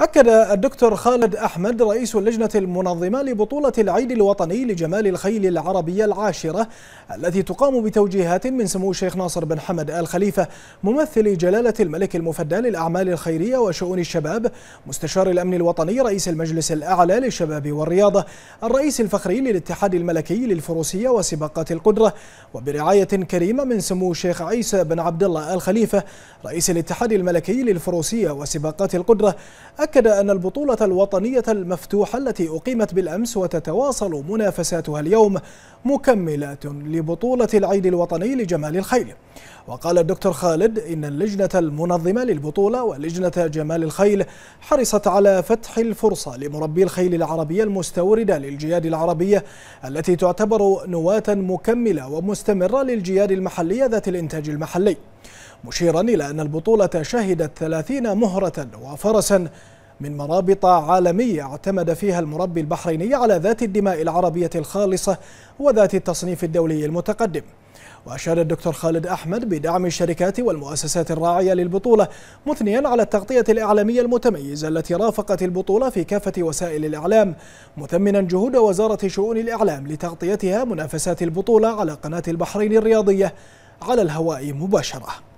أكد الدكتور خالد أحمد رئيس اللجنة المنظمة لبطولة العيد الوطني لجمال الخيل العربية العاشرة التي تقام بتوجيهات من سمو الشيخ ناصر بن حمد آل خليفة ممثل جلالة الملك المفدى للأعمال الخيرية وشؤون الشباب مستشار الأمن الوطني رئيس المجلس الأعلى للشباب والرياضة الرئيس الفخري للاتحاد الملكي للفروسية وسباقات القدرة وبرعاية كريمة من سمو الشيخ عيسى بن عبد الله آل خليفة رئيس الاتحاد الملكي للفروسية وسباقات القدرة أكد أن البطولة الوطنية المفتوحة التي أقيمت بالأمس وتتواصل منافساتها اليوم مكملات لبطولة العيد الوطني لجمال الخيل وقال الدكتور خالد إن اللجنة المنظمة للبطولة ولجنة جمال الخيل حرصت على فتح الفرصة لمربي الخيل العربية المستوردة للجياد العربية التي تعتبر نواة مكملة ومستمرة للجياد المحلية ذات الإنتاج المحلي مشيرا إلى أن البطولة شهدت 30 مهرة وفرسا من مرابط عالمية اعتمد فيها المربي البحريني على ذات الدماء العربية الخالصة وذات التصنيف الدولي المتقدم وأشاد الدكتور خالد أحمد بدعم الشركات والمؤسسات الراعية للبطولة مثنيا على التغطية الإعلامية المتميزة التي رافقت البطولة في كافة وسائل الإعلام مثمنا جهود وزارة شؤون الإعلام لتغطيتها منافسات البطولة على قناة البحرين الرياضية على الهواء مباشرة